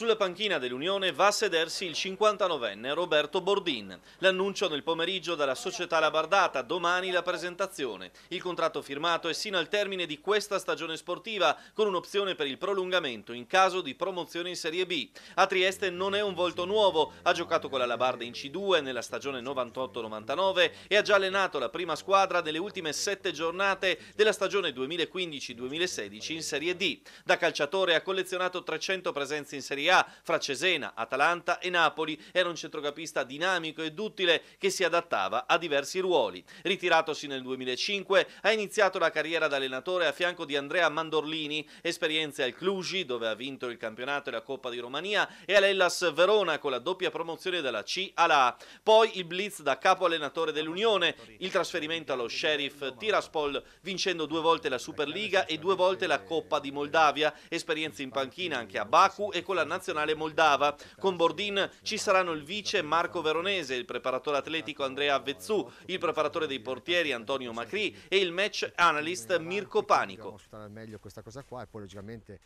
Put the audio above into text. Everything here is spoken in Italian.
Sulla panchina dell'Unione va a sedersi il 59enne Roberto Bordin. L'annuncio nel pomeriggio dalla società Labardata, domani la presentazione. Il contratto firmato è sino al termine di questa stagione sportiva con un'opzione per il prolungamento in caso di promozione in Serie B. A Trieste non è un volto nuovo, ha giocato con la Labarda in C2 nella stagione 98-99 e ha già allenato la prima squadra nelle ultime sette giornate della stagione 2015-2016 in Serie D. Da calciatore ha collezionato 300 presenze in Serie A Serie A fra Cesena, Atalanta e Napoli. Era un centrocampista dinamico ed utile che si adattava a diversi ruoli. Ritiratosi nel 2005, ha iniziato la carriera da allenatore a fianco di Andrea Mandorlini, esperienze al Cluj, dove ha vinto il campionato e la Coppa di Romania, e all'Ellas Verona con la doppia promozione dalla C alla A. Poi il blitz da capo allenatore dell'Unione, il trasferimento allo Sheriff Tiraspol, vincendo due volte la Superliga e due volte la Coppa di Moldavia, esperienze in panchina anche a Baku e con la nazionale moldava. Con Bordin ci saranno il vice Marco Veronese, il preparatore atletico Andrea Avvezzù, il preparatore dei portieri Antonio Macri e il match analyst Mirko Panico. Diciamo, meglio questa cosa qua e poi logicamente